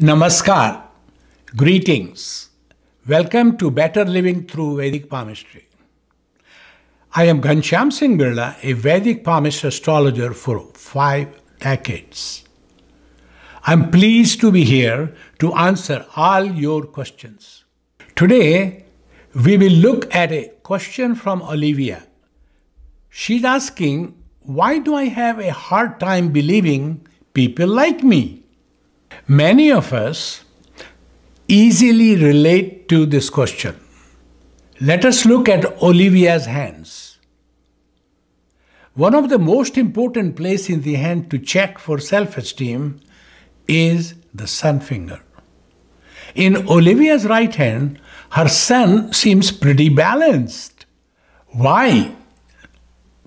Namaskar, greetings. Welcome to Better Living Through Vedic Palmistry. I am Ganesham Singh Birla, a Vedic palmist astrologer for five decades. I'm pleased to be here to answer all your questions. Today, we will look at a question from Olivia. She's asking, Why do I have a hard time believing people like me? Many of us easily relate to this question. Let us look at Olivia's hands. One of the most important places in the hand to check for self esteem is the sun finger. In Olivia's right hand, her sun seems pretty balanced. Why?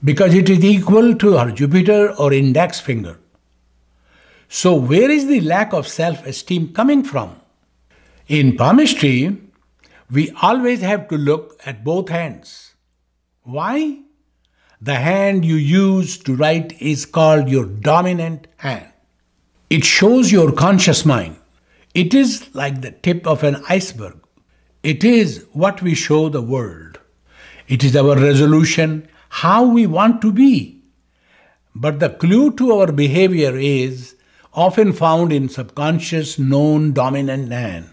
Because it is equal to her Jupiter or index finger. So, where is the lack of self esteem coming from? In palmistry, we always have to look at both hands. Why? The hand you use to write is called your dominant hand. It shows your conscious mind. It is like the tip of an iceberg. It is what we show the world. It is our resolution, how we want to be. But the clue to our behavior is often found in subconscious known dominant hand.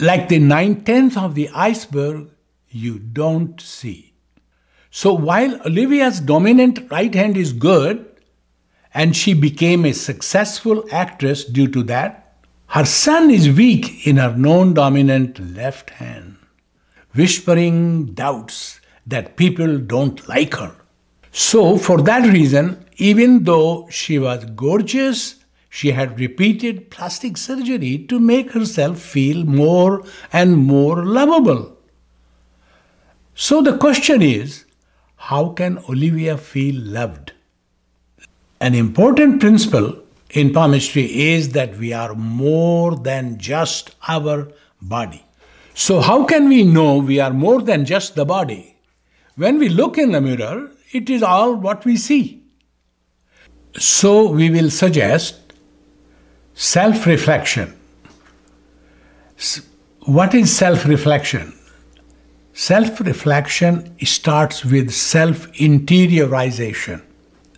Like the nine tenths of the iceberg, you don't see. So while Olivia's dominant right hand is good, and she became a successful actress due to that, her son is weak in her non dominant left hand, whispering doubts that people don't like her. So, for that reason, even though she was gorgeous she had repeated plastic surgery to make herself feel more and more lovable. So the question is how can Olivia feel loved? An important principle in palmistry is that we are more than just our body. So, how can we know we are more than just the body? When we look in the mirror, it is all what we see. So, we will suggest Self reflection. What is self reflection? Self reflection starts with self interiorization.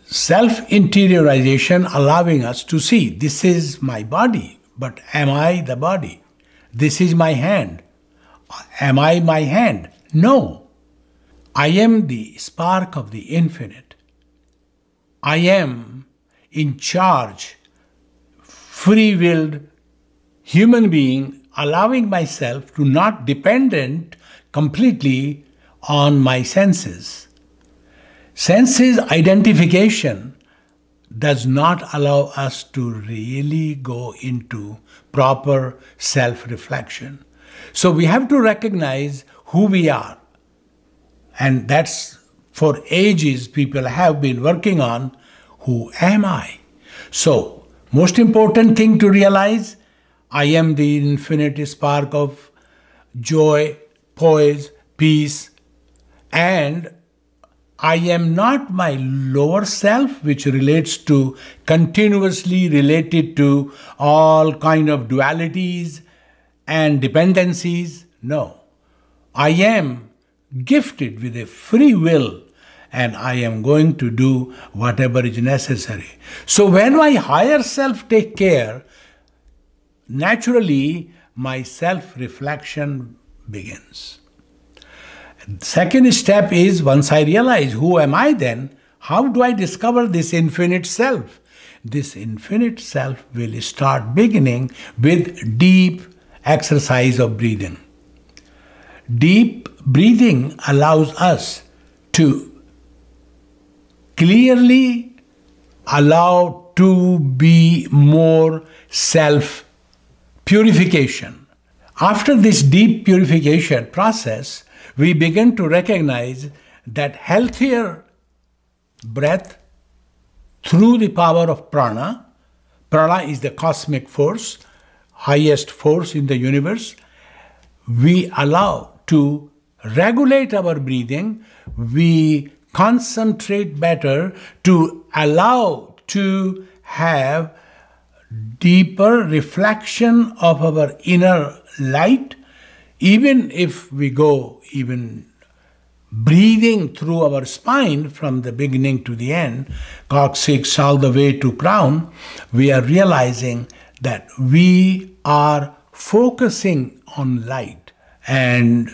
Self interiorization allowing us to see this is my body, but am I the body? This is my hand. Am I my hand? No. I am the spark of the infinite. I am in charge free willed human being, allowing myself to not dependent completely on my senses. Senses identification does not allow us to really go into proper self reflection. So we have to recognize who we are. And that's for ages people have been working on who am I? So most important thing to realize I am the infinite spark of joy, poise, peace, and I am not my lower self, which relates to continuously related to all kind of dualities and dependencies. No, I am gifted with a free will and I am going to do whatever is necessary. So when my higher self take care, naturally my self-reflection begins. Second step is once I realize who am I then, how do I discover this infinite self? This infinite self will start beginning with deep exercise of breathing. Deep breathing allows us to clearly allowed to be more self purification. After this deep purification process, we begin to recognize that healthier breath through the power of prana, prana is the cosmic force, highest force in the universe, we allow to regulate our breathing, we concentrate better to allow to have deeper reflection of our inner light even if we go even breathing through our spine from the beginning to the end coccyx all the way to crown we are realizing that we are focusing on light and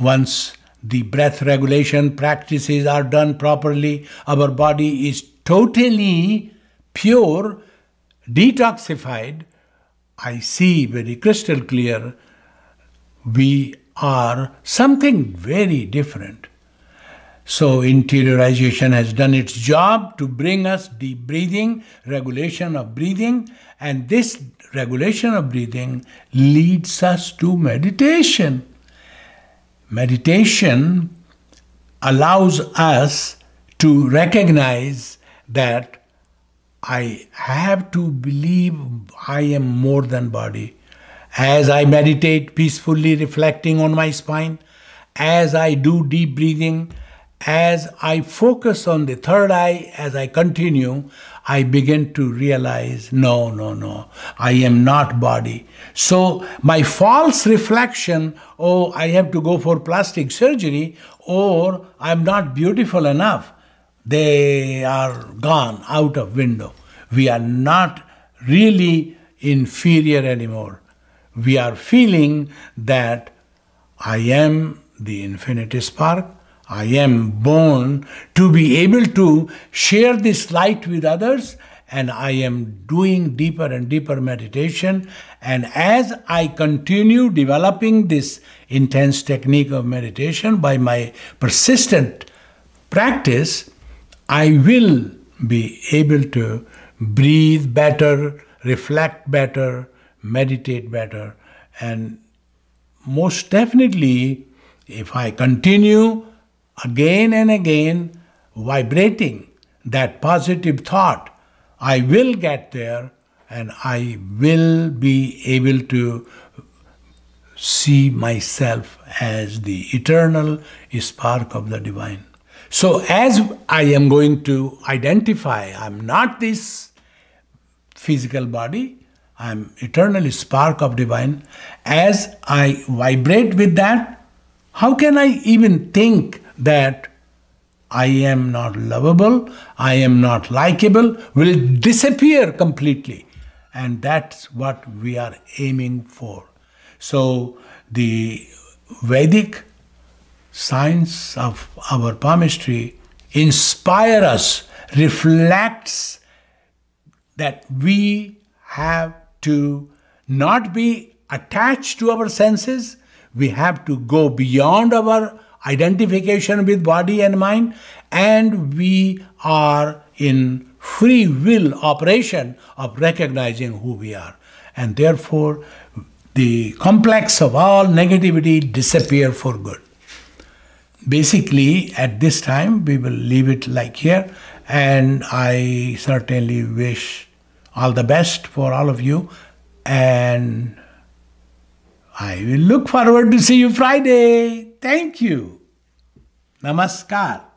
once the breath regulation practices are done properly, our body is totally pure, detoxified, I see very crystal clear we are something very different. So, interiorization has done its job to bring us deep breathing, regulation of breathing, and this regulation of breathing leads us to meditation. Meditation allows us to recognize that I have to believe I am more than body. As I meditate peacefully, reflecting on my spine, as I do deep breathing, as I focus on the third eye, as I continue, I begin to realize no, no, no, I am not body. So my false reflection oh, I have to go for plastic surgery or I'm not beautiful enough, they are gone out of window. We are not really inferior anymore. We are feeling that I am the infinity spark. I am born to be able to share this light with others, and I am doing deeper and deeper meditation. And as I continue developing this intense technique of meditation by my persistent practice, I will be able to breathe better, reflect better, meditate better, and most definitely, if I continue again and again vibrating that positive thought I will get there and I will be able to see myself as the eternal spark of the divine. So, as I am going to identify, I'm not this physical body, I'm eternal spark of divine. As I vibrate with that, how can I even think that I am not lovable, I am not likable, will disappear completely. And that's what we are aiming for. So, the Vedic science of our palmistry inspire us, reflects that we have to not be attached to our senses, we have to go beyond our identification with body and mind, and we are in free will operation of recognizing who we are. And therefore, the complex of all negativity disappear for good. Basically, at this time, we will leave it like here, and I certainly wish all the best for all of you, and I will look forward to see you Friday. Thank you. Namaskar.